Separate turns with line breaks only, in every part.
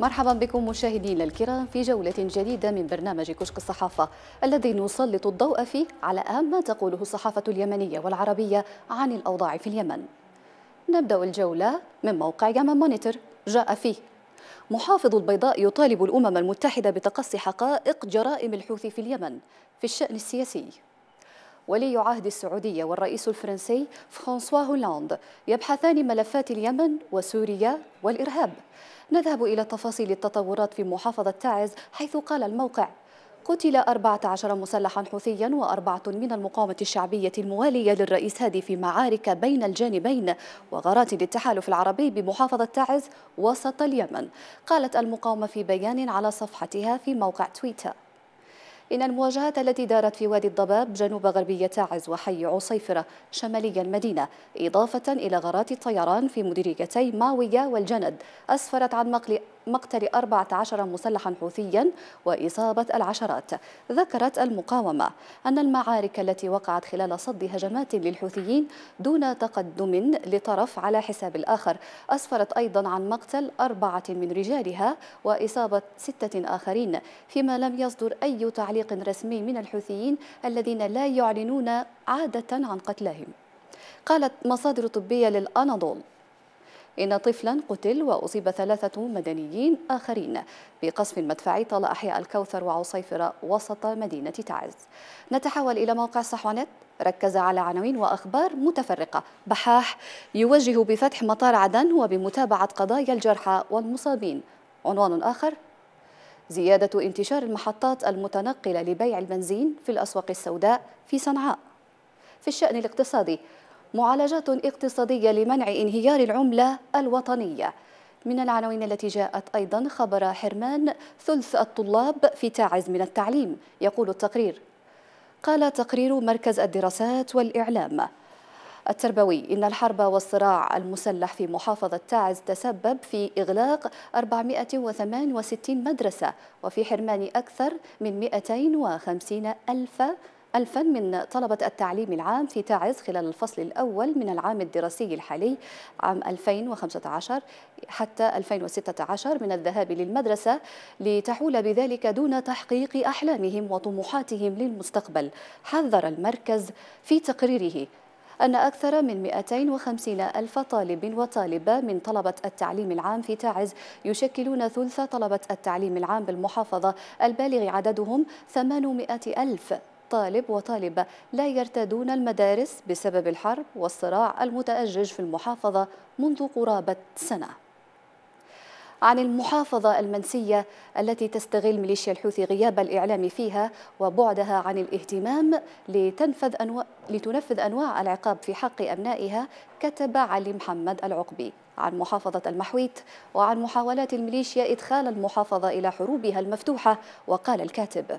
مرحبا بكم مشاهدينا الكرام في جولة جديدة من برنامج كشك الصحافة الذي نسلط الضوء فيه على أهم ما تقوله الصحافة اليمنية والعربية عن الأوضاع في اليمن نبدأ الجولة من موقع يمن مونيتور جاء فيه محافظ البيضاء يطالب الأمم المتحدة بتقصي حقائق جرائم الحوثي في اليمن في الشأن السياسي ولي عهد السعودية والرئيس الفرنسي فرانسوا هولاند يبحثان ملفات اليمن وسوريا والإرهاب نذهب إلى تفاصيل التطورات في محافظة تعز حيث قال الموقع قتل 14 مسلحا حوثيا وأربعة من المقاومة الشعبية الموالية للرئيس هادي في معارك بين الجانبين وغارات للتحالف العربي بمحافظة تعز وسط اليمن قالت المقاومة في بيان على صفحتها في موقع تويتر إن المواجهات التي دارت في وادي الضباب جنوب غربية تعز وحي عصيفرة شمالي المدينة إضافة إلى غارات الطيران في مديريتي ماوية والجند أسفرت عن مقل مقتل 14 مسلحا حوثيا وإصابة العشرات ذكرت المقاومة أن المعارك التي وقعت خلال صد هجمات للحوثيين دون تقدم لطرف على حساب الآخر أسفرت أيضا عن مقتل أربعة من رجالها وإصابة ستة آخرين فيما لم يصدر أي تعليق رسمي من الحوثيين الذين لا يعلنون عادة عن قتلهم قالت مصادر طبية للأناضول إن طفلا قتل وأصيب ثلاثة مدنيين آخرين بقصف مدفعي طال أحياء الكوثر وعصيفرة وسط مدينة تعز نتحول إلى موقع صحوانت ركز على عناوين وأخبار متفرقة بحاح يوجه بفتح مطار عدن وبمتابعة قضايا الجرحى والمصابين عنوان آخر زيادة انتشار المحطات المتنقلة لبيع البنزين في الأسواق السوداء في صنعاء في الشأن الاقتصادي معالجات اقتصادية لمنع انهيار العملة الوطنية من العناوين التي جاءت أيضا خبر حرمان ثلث الطلاب في تعز من التعليم يقول التقرير قال تقرير مركز الدراسات والإعلام التربوي إن الحرب والصراع المسلح في محافظة تعز تسبب في إغلاق 468 مدرسة وفي حرمان أكثر من 250 ألف ألفا من طلبة التعليم العام في تعز خلال الفصل الأول من العام الدراسي الحالي عام 2015 حتى 2016 من الذهاب للمدرسة لتحول بذلك دون تحقيق أحلامهم وطموحاتهم للمستقبل حذر المركز في تقريره أن أكثر من 250 ألف طالب وطالبة من طلبة التعليم العام في تعز يشكلون ثلث طلبة التعليم العام بالمحافظة البالغ عددهم 800 ألف طالب وطالبة لا يرتادون المدارس بسبب الحرب والصراع المتأجج في المحافظة منذ قرابة سنة عن المحافظة المنسية التي تستغل ميليشيا الحوثي غياب الإعلام فيها وبعدها عن الاهتمام لتنفذ أنواع لتنفذ أنواع العقاب في حق أبنائها كتب علي محمد العقبي عن محافظة المحويت وعن محاولات الميليشيا إدخال المحافظة إلى حروبها المفتوحة وقال الكاتب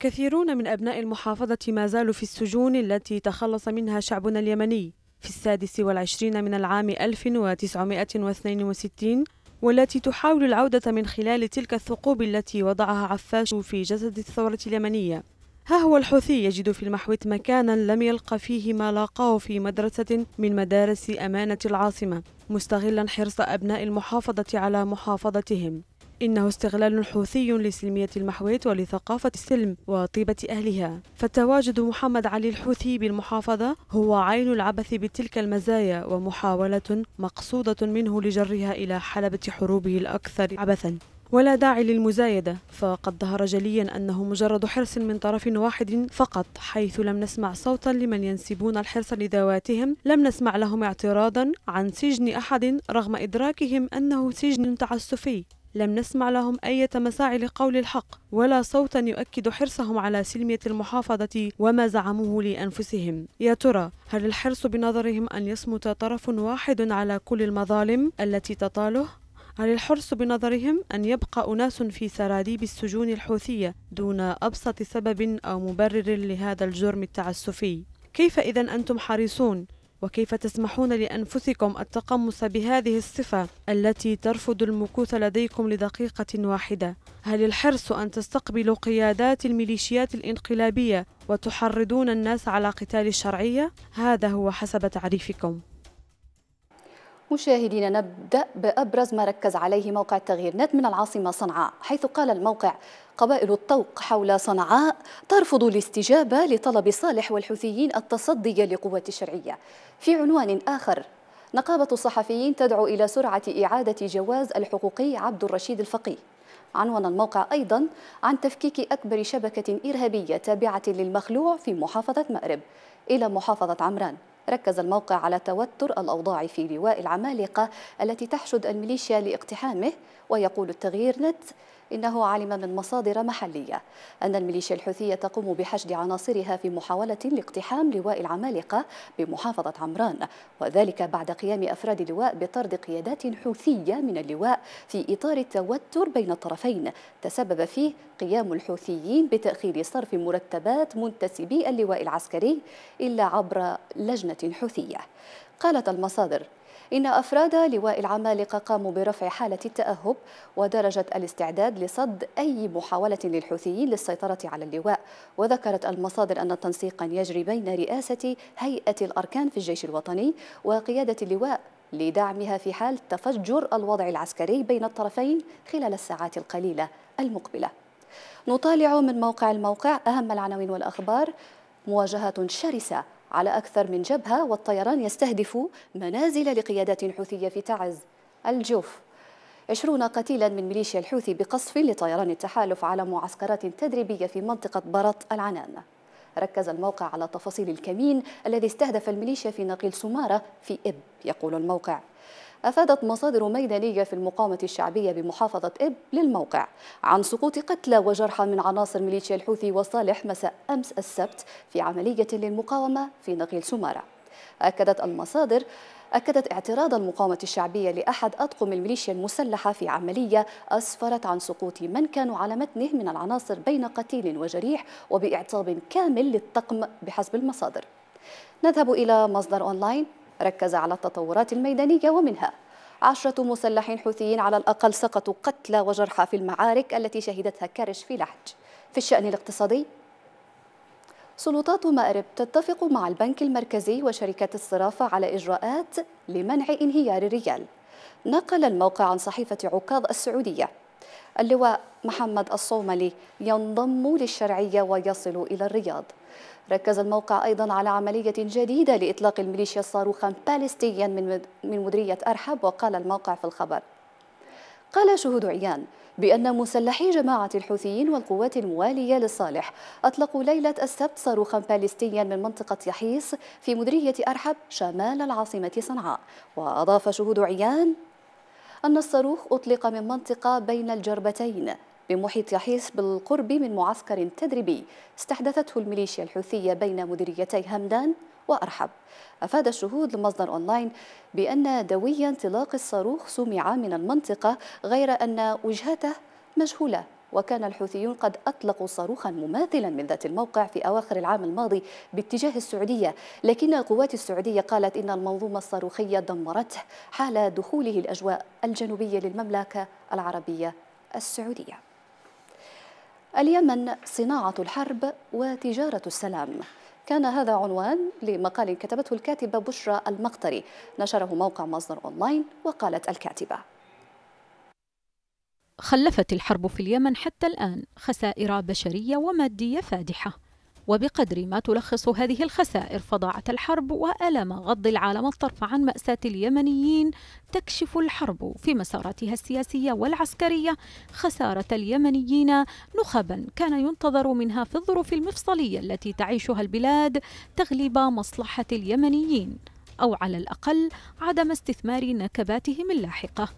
كثيرون من أبناء المحافظة ما زالوا في السجون التي تخلص منها شعبنا اليمني في السادس والعشرين من العام 1962 والتي تحاول العودة من خلال تلك الثقوب التي وضعها عفاش في جسد الثورة اليمنية ها هو الحوثي يجد في المحوت مكانا لم يلق فيه ما لاقاه في مدرسة من مدارس أمانة العاصمة مستغلا حرص أبناء المحافظة على محافظتهم إنه استغلال حوثي لسلمية المحويت ولثقافة السلم وطيبة أهلها فتواجد محمد علي الحوثي بالمحافظة هو عين العبث بتلك المزايا ومحاولة مقصودة منه لجرها إلى حلبة حروبه الأكثر عبثا ولا داعي للمزايدة فقد ظهر جليا أنه مجرد حرص من طرف واحد فقط حيث لم نسمع صوتا لمن ينسبون الحرص لذواتهم لم نسمع لهم اعتراضا عن سجن أحد رغم إدراكهم أنه سجن تعسفي لم نسمع لهم أي مساعي لقول الحق ولا صوتا يؤكد حرصهم على سلمية المحافظة وما زعموه لأنفسهم يا ترى هل الحرص بنظرهم أن يصمت طرف واحد على كل المظالم التي تطاله؟ هل الحرص بنظرهم أن يبقى أناس في سراديب السجون الحوثية دون أبسط سبب أو مبرر لهذا الجرم التعسفي؟ كيف إذا أنتم حريصون وكيف تسمحون لأنفسكم التقمص بهذه الصفة التي ترفض المكوث لديكم لدقيقة واحدة؟ هل الحرص أن تستقبلوا قيادات الميليشيات الانقلابية وتحرضون الناس على قتال الشرعية؟ هذا هو حسب تعريفكم
مشاهدينا نبدأ بأبرز ما ركز عليه موقع التغيير نت من العاصمة صنعاء حيث قال الموقع قبائل الطوق حول صنعاء ترفض الاستجابة لطلب صالح والحوثيين التصدي لقوات الشرعية في عنوان آخر نقابة الصحفيين تدعو إلى سرعة إعادة جواز الحقوقي عبد الرشيد الفقيه عنوان الموقع أيضا عن تفكيك أكبر شبكة إرهابية تابعة للمخلوع في محافظة مأرب إلى محافظة عمران ركز الموقع على توتر الأوضاع في لواء العمالقة التي تحشد الميليشيا لاقتحامه ويقول التغيير نت إنه علم من مصادر محلية أن الميليشيا الحوثية تقوم بحشد عناصرها في محاولة لاقتحام لواء العمالقة بمحافظة عمران وذلك بعد قيام أفراد اللواء بطرد قيادات حوثية من اللواء في إطار التوتر بين الطرفين تسبب فيه قيام الحوثيين بتأخير صرف مرتبات منتسبي اللواء العسكري إلا عبر لجنة حوثية قالت المصادر إن أفراد لواء العمالقة قاموا برفع حالة التأهب ودرجة الاستعداد لصد أي محاولة للحوثيين للسيطرة على اللواء وذكرت المصادر أن تنسيقا يجري بين رئاسة هيئة الأركان في الجيش الوطني وقيادة اللواء لدعمها في حال تفجر الوضع العسكري بين الطرفين خلال الساعات القليلة المقبلة نطالع من موقع الموقع أهم العناوين والأخبار مواجهات شرسة على أكثر من جبهة والطيران يستهدف منازل لقيادات حوثية في تعز الجوف عشرون قتيلا من ميليشيا الحوثي بقصف لطيران التحالف على معسكرات تدريبية في منطقة برط العنان ركز الموقع على تفاصيل الكمين الذي استهدف الميليشيا في نقيل سمارة في إب يقول الموقع أفادت مصادر ميدانية في المقاومة الشعبية بمحافظة إب للموقع عن سقوط قتلى وجرحى من عناصر ميليشيا الحوثي وصالح مساء أمس السبت في عملية للمقاومة في نقيل سمارة أكدت المصادر أكدت اعتراض المقاومة الشعبية لأحد أطقم الميليشيا المسلحة في عملية أسفرت عن سقوط من كانوا على متنه من العناصر بين قتيل وجريح وبإعطاب كامل للطقم بحسب المصادر نذهب إلى مصدر أونلاين ركز على التطورات الميدانية ومنها عشرة مسلحين حوثيين على الأقل سقطوا قتلى وجرحى في المعارك التي شهدتها كرش في لحج في الشأن الاقتصادي سلطات مأرب تتفق مع البنك المركزي وشركات الصرافة على إجراءات لمنع انهيار الريال نقل الموقع عن صحيفة عكاظ السعودية اللواء محمد الصوملي ينضم للشرعية ويصل إلى الرياض ركز الموقع أيضا على عملية جديدة لإطلاق الميليشيا صاروخا باليستيا من مديرية أرحب وقال الموقع في الخبر قال شهود عيان بأن مسلحي جماعة الحوثيين والقوات الموالية لصالح أطلقوا ليلة السبت صاروخا باليستيا من منطقة يحيص في مديرية أرحب شمال العاصمة صنعاء وأضاف شهود عيان أن الصاروخ أطلق من منطقة بين الجربتين بمحيط يحيص بالقرب من معسكر تدريبي استحدثته الميليشيا الحوثية بين مديريتي همدان وأرحب أفاد الشهود لمصدر أونلاين بأن دوي انطلاق الصاروخ سمع من المنطقة غير أن وجهته مجهولة وكان الحوثيون قد أطلقوا صاروخا مماثلا من ذات الموقع في أواخر العام الماضي باتجاه السعودية لكن القوات السعودية قالت إن المنظومة الصاروخية دمرته حال دخوله الأجواء الجنوبية للمملكة العربية السعودية اليمن صناعة الحرب وتجارة السلام كان هذا عنوان لمقال كتبته الكاتبة بشرى المقطري نشره موقع مصدر أونلاين وقالت الكاتبة
خلفت الحرب في اليمن حتى الآن خسائر بشرية ومادية فادحة وبقدر ما تلخص هذه الخسائر فضاعة الحرب وألم غض العالم الطرف عن مأساة اليمنيين تكشف الحرب في مساراتها السياسية والعسكرية خسارة اليمنيين نخبا كان ينتظر منها في الظروف المفصلية التي تعيشها البلاد تغلب مصلحة اليمنيين أو على الأقل عدم استثمار نكباتهم اللاحقة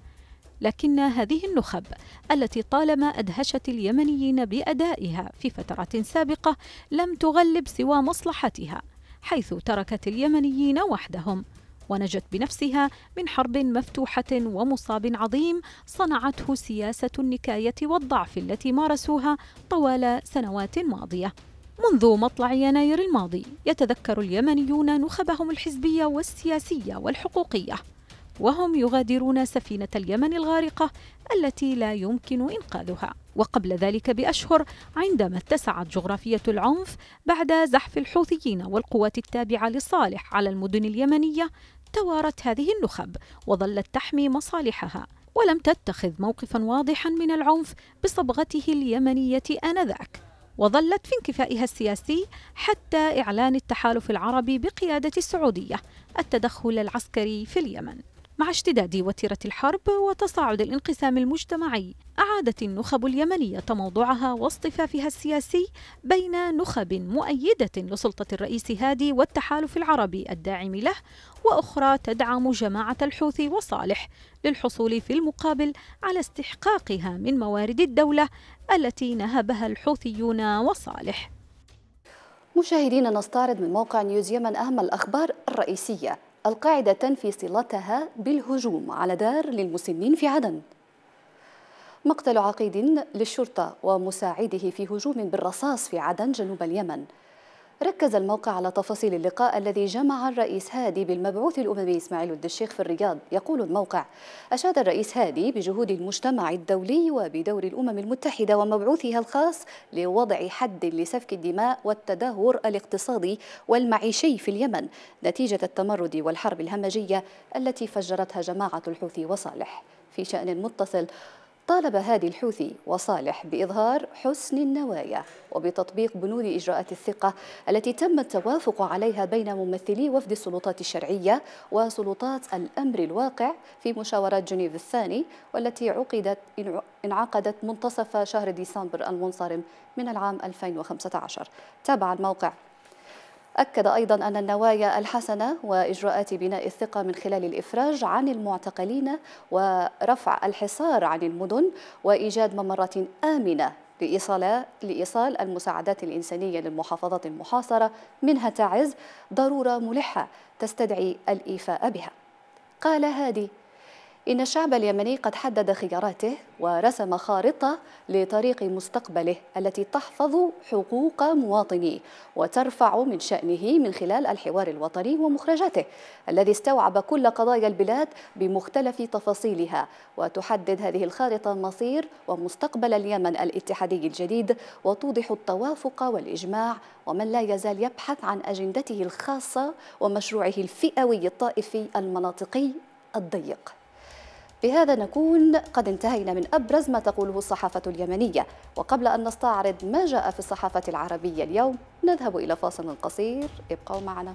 لكن هذه النخب التي طالما أدهشت اليمنيين بأدائها في فترة سابقة لم تغلب سوى مصلحتها حيث تركت اليمنيين وحدهم ونجت بنفسها من حرب مفتوحة ومصاب عظيم صنعته سياسة النكاية والضعف التي مارسوها طوال سنوات ماضية. منذ مطلع يناير الماضي يتذكر اليمنيون نخبهم الحزبية والسياسية والحقوقية وهم يغادرون سفينة اليمن الغارقة التي لا يمكن إنقاذها وقبل ذلك بأشهر عندما اتسعت جغرافية العنف بعد زحف الحوثيين والقوات التابعة لصالح على المدن اليمنية توارت هذه النخب وظلت تحمي مصالحها ولم تتخذ موقفا واضحا من العنف بصبغته اليمنية آنذاك وظلت في انكفائها السياسي حتى إعلان التحالف العربي بقيادة السعودية التدخل العسكري في اليمن مع اشتداد وتيرة الحرب وتصاعد الانقسام المجتمعي أعادت النخب اليمنية تموضعها واصطفافها السياسي بين نخب مؤيدة لسلطة الرئيس هادي والتحالف العربي الداعم له وأخرى تدعم جماعة الحوثي وصالح للحصول في المقابل على استحقاقها من موارد الدولة التي نهبها الحوثيون وصالح
مشاهدينا نستعرض من موقع نيوز يمن أهم الأخبار الرئيسية القاعدة تنفي صلتها بالهجوم على دار للمسنين في عدن مقتل عقيد للشرطة ومساعده في هجوم بالرصاص في عدن جنوب اليمن ركز الموقع على تفاصيل اللقاء الذي جمع الرئيس هادي بالمبعوث الأممي إسماعيل الدشيخ في الرياض يقول الموقع أشاد الرئيس هادي بجهود المجتمع الدولي وبدور الأمم المتحدة ومبعوثها الخاص لوضع حد لسفك الدماء والتدهور الاقتصادي والمعيشي في اليمن نتيجة التمرد والحرب الهمجية التي فجرتها جماعة الحوثي وصالح في شأن متصل طالب هادي الحوثي وصالح بإظهار حسن النوايا وبتطبيق بنود إجراءات الثقة التي تم التوافق عليها بين ممثلي وفد السلطات الشرعية وسلطات الأمر الواقع في مشاورات جنيف الثاني والتي عقدت انعقدت منتصف شهر ديسمبر المنصرم من العام 2015 تابع الموقع أكد أيضا أن النوايا الحسنة وإجراءات بناء الثقة من خلال الإفراج عن المعتقلين ورفع الحصار عن المدن وإيجاد ممرات آمنة لإيصال لإيصال المساعدات الإنسانية للمحافظات المحاصرة منها تعز ضرورة ملحة تستدعي الإيفاء بها. قال هادي إن الشعب اليمني قد حدد خياراته ورسم خارطة لطريق مستقبله التي تحفظ حقوق مواطنيه وترفع من شأنه من خلال الحوار الوطني ومخرجاته الذي استوعب كل قضايا البلاد بمختلف تفاصيلها وتحدد هذه الخارطة مصير ومستقبل اليمن الاتحادي الجديد وتوضح التوافق والإجماع ومن لا يزال يبحث عن أجندته الخاصة ومشروعه الفئوي الطائفي المناطقي الضيق بهذا نكون قد انتهينا من أبرز ما تقوله الصحافة اليمنية وقبل أن نستعرض ما جاء في الصحافة العربية اليوم نذهب إلى فاصل قصير ابقوا معنا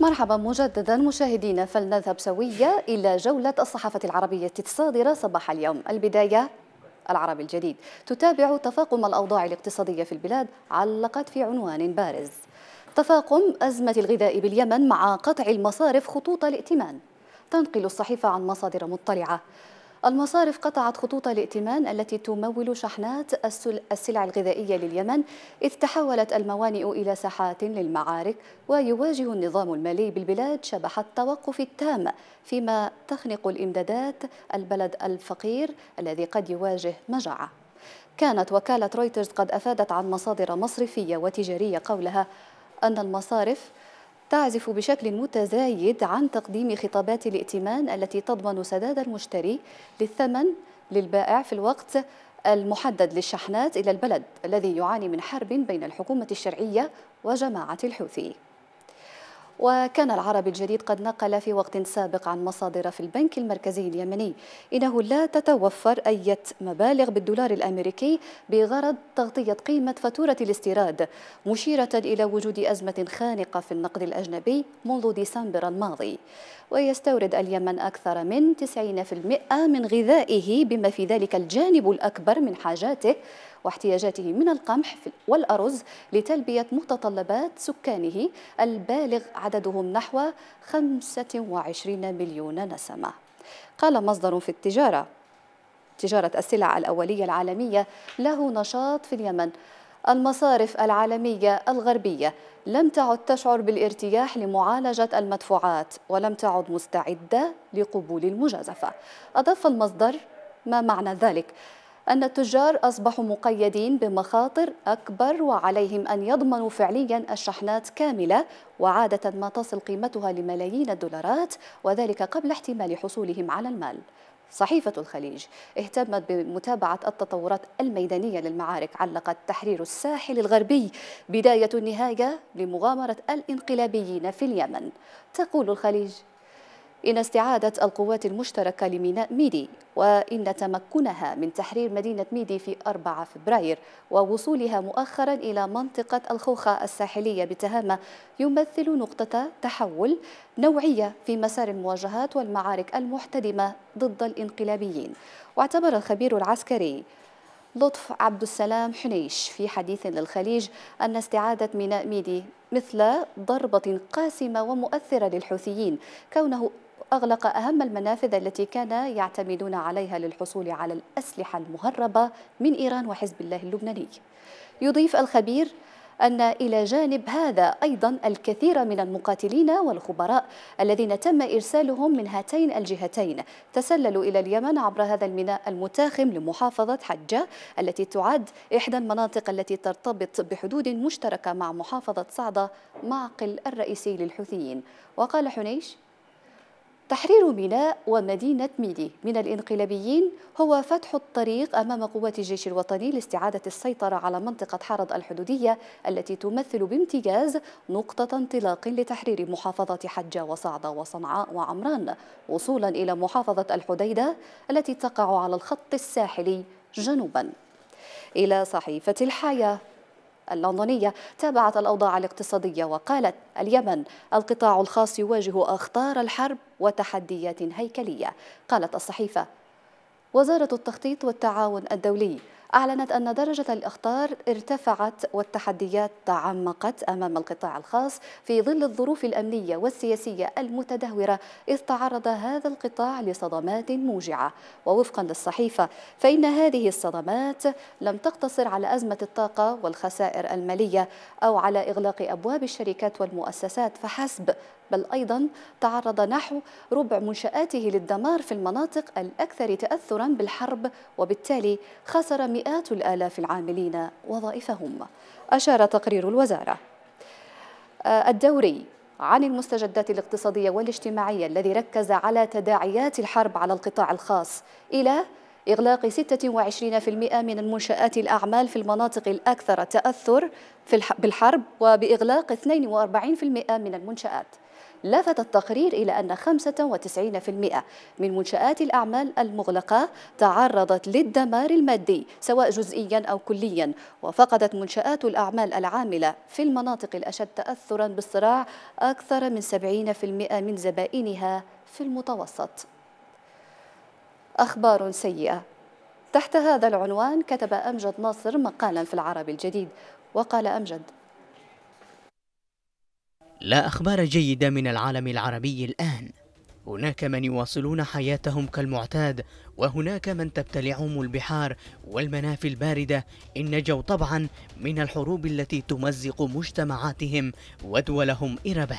مرحبا مجددا مشاهدينا فلنذهب سوية إلى جولة الصحافة العربية الصادرة صباح اليوم البداية العربي الجديد تتابع تفاقم الأوضاع الاقتصادية في البلاد علقت في عنوان بارز تفاقم أزمة الغذاء باليمن مع قطع المصارف خطوط الائتمان تنقل الصحيفة عن مصادر مطلعة المصارف قطعت خطوط الائتمان التي تمول شحنات السلع الغذائية لليمن إذ تحولت الموانئ إلى ساحات للمعارك ويواجه النظام المالي بالبلاد شبح التوقف التام فيما تخنق الإمدادات البلد الفقير الذي قد يواجه مجاعة كانت وكالة رويترز قد أفادت عن مصادر مصرفية وتجارية قولها أن المصارف تعزف بشكل متزايد عن تقديم خطابات الائتمان التي تضمن سداد المشتري للثمن للبائع في الوقت المحدد للشحنات إلى البلد الذي يعاني من حرب بين الحكومة الشرعية وجماعة الحوثي وكان العربي الجديد قد نقل في وقت سابق عن مصادر في البنك المركزي اليمني إنه لا تتوفر أي مبالغ بالدولار الأمريكي بغرض تغطية قيمة فاتورة الاستيراد مشيرة إلى وجود أزمة خانقة في النقد الأجنبي منذ ديسمبر الماضي ويستورد اليمن أكثر من 90% من غذائه بما في ذلك الجانب الأكبر من حاجاته واحتياجاته من القمح والأرز لتلبية متطلبات سكانه البالغ عددهم نحو 25 مليون نسمة قال مصدر في التجارة تجارة السلع الأولية العالمية له نشاط في اليمن المصارف العالمية الغربية لم تعد تشعر بالارتياح لمعالجة المدفوعات ولم تعد مستعدة لقبول المجازفة أضاف المصدر ما معنى ذلك أن التجار أصبحوا مقيدين بمخاطر أكبر وعليهم أن يضمنوا فعليا الشحنات كاملة وعادة ما تصل قيمتها لملايين الدولارات وذلك قبل احتمال حصولهم على المال صحيفة الخليج اهتمت بمتابعة التطورات الميدانية للمعارك علقت تحرير الساحل الغربي بداية النهاية لمغامرة الانقلابيين في اليمن تقول الخليج إن استعادة القوات المشتركة لميناء ميدي وإن تمكنها من تحرير مدينة ميدي في 4 فبراير ووصولها مؤخرا إلى منطقة الخوخة الساحلية بتهامة يمثل نقطة تحول نوعية في مسار المواجهات والمعارك المحتدمة ضد الإنقلابيين واعتبر الخبير العسكري لطف عبد السلام حنيش في حديث للخليج أن استعادة ميناء ميدي مثل ضربة قاسمة ومؤثرة للحوثيين كونه أغلق أهم المنافذ التي كان يعتمدون عليها للحصول على الأسلحة المهربة من إيران وحزب الله اللبناني يضيف الخبير أن إلى جانب هذا أيضا الكثير من المقاتلين والخبراء الذين تم إرسالهم من هاتين الجهتين تسللوا إلى اليمن عبر هذا الميناء المتاخم لمحافظة حجة التي تعد إحدى المناطق التي ترتبط بحدود مشتركة مع محافظة صعدة معقل الرئيسي للحوثيين وقال حنيش تحرير ميناء ومدينة ميدي من الإنقلابيين هو فتح الطريق أمام قوات الجيش الوطني لاستعادة السيطرة على منطقة حرض الحدودية التي تمثل بامتياز نقطة انطلاق لتحرير محافظة حجة وصعدة وصنعاء وعمران وصولا إلى محافظة الحديدة التي تقع على الخط الساحلي جنوبا إلى صحيفة الحياة اللندنية تابعت الأوضاع الاقتصادية وقالت اليمن القطاع الخاص يواجه أخطار الحرب وتحديات هيكلية قالت الصحيفة وزارة التخطيط والتعاون الدولي أعلنت أن درجة الإخطار ارتفعت والتحديات تعمقت أمام القطاع الخاص في ظل الظروف الأمنية والسياسية المتدهورة إذ تعرض هذا القطاع لصدمات موجعة ووفقا للصحيفة فإن هذه الصدمات لم تقتصر على أزمة الطاقة والخسائر المالية أو على إغلاق أبواب الشركات والمؤسسات فحسب بل أيضا تعرض نحو ربع منشآته للدمار في المناطق الأكثر تأثرا بالحرب وبالتالي خسر مئات الآلاف العاملين وظائفهم أشار تقرير الوزارة آه، الدوري عن المستجدات الاقتصادية والاجتماعية الذي ركز على تداعيات الحرب على القطاع الخاص إلى إغلاق 26% من المنشآت الأعمال في المناطق الأكثر تأثر بالحرب وبإغلاق 42% من المنشآت لفت التقرير إلى أن 95% من منشآت الأعمال المغلقة تعرضت للدمار المادي سواء جزئيا أو كليا وفقدت منشآت الأعمال العاملة في المناطق الأشد تأثرا بالصراع أكثر من 70% من زبائنها في المتوسط أخبار سيئة تحت هذا العنوان كتب أمجد ناصر مقالا في العرب الجديد وقال أمجد
لا أخبار جيدة من العالم العربي الآن هناك من يواصلون حياتهم كالمعتاد وهناك من تبتلعهم البحار والمنافي الباردة إن نجوا طبعا من الحروب التي تمزق مجتمعاتهم ودولهم إربا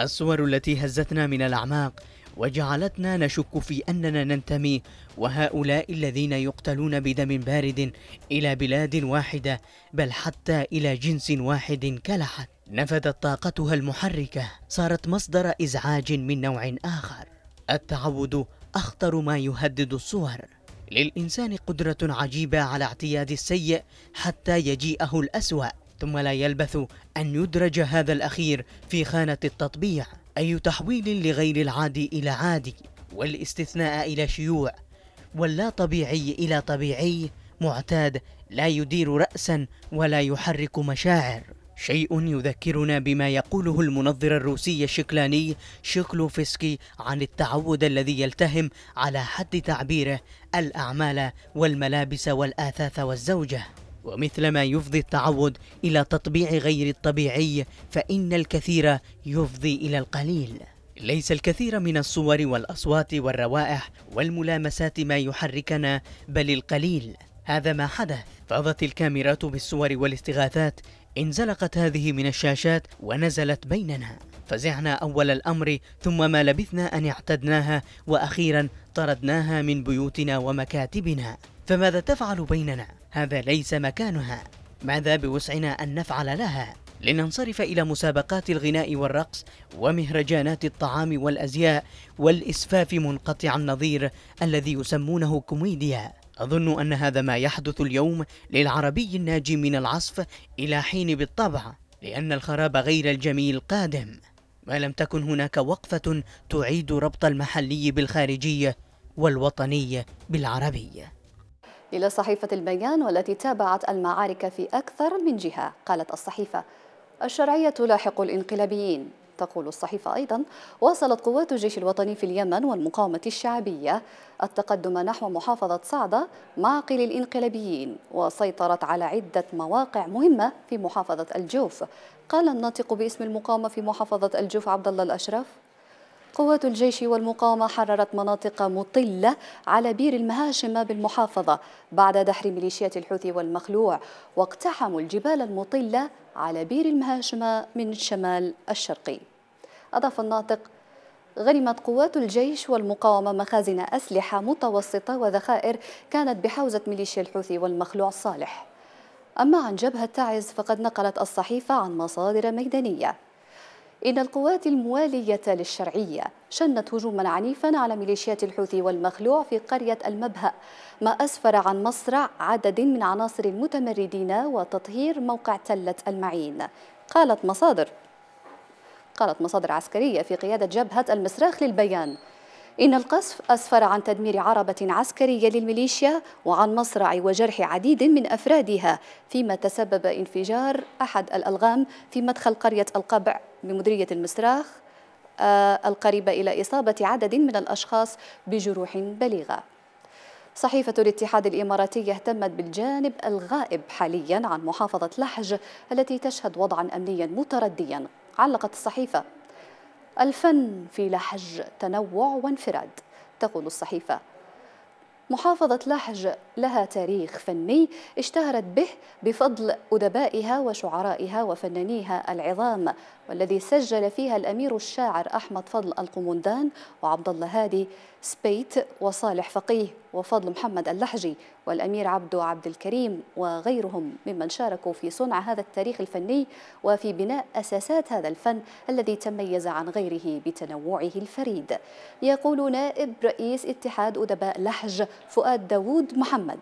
الصور التي هزتنا من الأعماق وجعلتنا نشك في أننا ننتمي وهؤلاء الذين يقتلون بدم بارد إلى بلاد واحدة بل حتى إلى جنس واحد كلحت نفذت طاقتها المحركة صارت مصدر إزعاج من نوع آخر التعود أخطر ما يهدد الصور للإنسان قدرة عجيبة على اعتياد السيء حتى يجيئه الأسوأ ثم لا يلبث أن يدرج هذا الأخير في خانة التطبيع أي تحويل لغير العادي إلى عادي والاستثناء إلى شيوع واللا طبيعي إلى طبيعي معتاد لا يدير رأسا ولا يحرك مشاعر شيء يذكرنا بما يقوله المنظر الروسي الشكلاني شيكلوفسكي عن التعود الذي يلتهم على حد تعبيره الأعمال والملابس والآثاث والزوجة ومثل ما يفضي التعود إلى تطبيع غير الطبيعي فإن الكثير يفضي إلى القليل ليس الكثير من الصور والأصوات والروائح والملامسات ما يحركنا بل القليل هذا ما حدث فاضت الكاميرات بالصور والاستغاثات انزلقت هذه من الشاشات ونزلت بيننا فزعنا أول الأمر ثم ما لبثنا أن اعتدناها وأخيرا طردناها من بيوتنا ومكاتبنا فماذا تفعل بيننا؟ هذا ليس مكانها ماذا بوسعنا أن نفعل لها؟ لننصرف إلى مسابقات الغناء والرقص ومهرجانات الطعام والأزياء والإسفاف منقطع النظير الذي يسمونه كوميديا أظن أن هذا ما يحدث اليوم للعربي الناجي من العصف إلى حين بالطبع لأن الخراب غير الجميل قادم ما لم تكن هناك وقفة تعيد ربط المحلي بالخارجية والوطنية بالعربية
إلى صحيفة البيان والتي تابعت المعارك في أكثر من جهة قالت الصحيفة الشرعية تلاحق الإنقلابيين تقول الصحيفة أيضا واصلت قوات الجيش الوطني في اليمن والمقاومة الشعبية التقدم نحو محافظة صعدة معقل الإنقلابيين وسيطرت على عدة مواقع مهمة في محافظة الجوف قال الناطق باسم المقاومة في محافظة الجوف عبد الله الأشرف قوات الجيش والمقاومة حررت مناطق مطلة على بير المهاشمة بالمحافظة بعد دحر ميليشيات الحوثي والمخلوع واقتحموا الجبال المطلة على بير المهاشمة من الشمال الشرقي أضاف الناطق غنمت قوات الجيش والمقاومة مخازن أسلحة متوسطة وذخائر كانت بحوزة ميليشيا الحوثي والمخلوع صالح أما عن جبهة تعز فقد نقلت الصحيفة عن مصادر ميدانية إن القوات الموالية للشرعية شنت هجوما عنيفا على ميليشيات الحوثي والمخلوع في قرية المبهأ ما أسفر عن مصرع عدد من عناصر المتمردين وتطهير موقع تلة المعين قالت مصادر قالت مصادر عسكرية في قيادة جبهة المسراخ للبيان إن القصف أسفر عن تدمير عربة عسكرية للميليشيا وعن مصرع وجرح عديد من أفرادها فيما تسبب انفجار أحد الألغام في مدخل قرية القبع بمديرية المسراخ آه، القريبة إلى إصابة عدد من الأشخاص بجروح بليغة صحيفة الاتحاد الإماراتي اهتمت بالجانب الغائب حاليا عن محافظة لحج التي تشهد وضعا أمنيا مترديا علقت الصحيفة الفن في لحج تنوع وانفراد تقول الصحيفة محافظة لحج لها تاريخ فني اشتهرت به بفضل أدبائها وشعرائها وفنانيها العظام والذي سجل فيها الأمير الشاعر أحمد فضل القموندان وعبد الله هادي سبيت وصالح فقيه وفضل محمد اللحجي والأمير عبد عبد الكريم وغيرهم ممن شاركوا في صنع هذا التاريخ الفني وفي بناء أساسات هذا الفن الذي تميز عن غيره بتنوعه الفريد يقول نائب رئيس اتحاد أدباء لحج فؤاد داوود محمد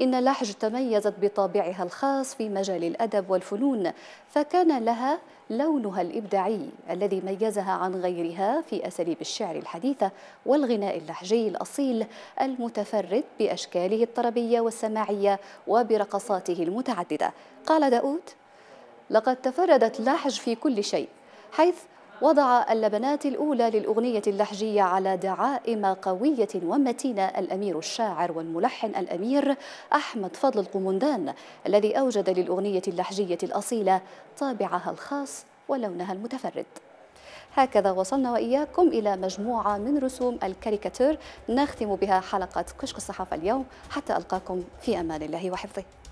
إن لحج تميزت بطابعها الخاص في مجال الأدب والفنون فكان لها لونها الإبداعي الذي ميزها عن غيرها في أساليب الشعر الحديثة والغناء اللحجي الأصيل المتفرد بأشكاله الطربية والسماعية وبرقصاته المتعددة قال داود لقد تفردت لحج في كل شيء حيث وضع اللبنات الأولى للأغنية اللحجية على دعائم قوية ومتينة الأمير الشاعر والملحن الأمير أحمد فضل القمندان الذي أوجد للأغنية اللحجية الأصيلة طابعها الخاص ولونها المتفرد هكذا وصلنا وإياكم إلى مجموعة من رسوم الكاريكاتير نختم بها حلقة كشك الصحافة اليوم حتى ألقاكم في أمان الله وحفظه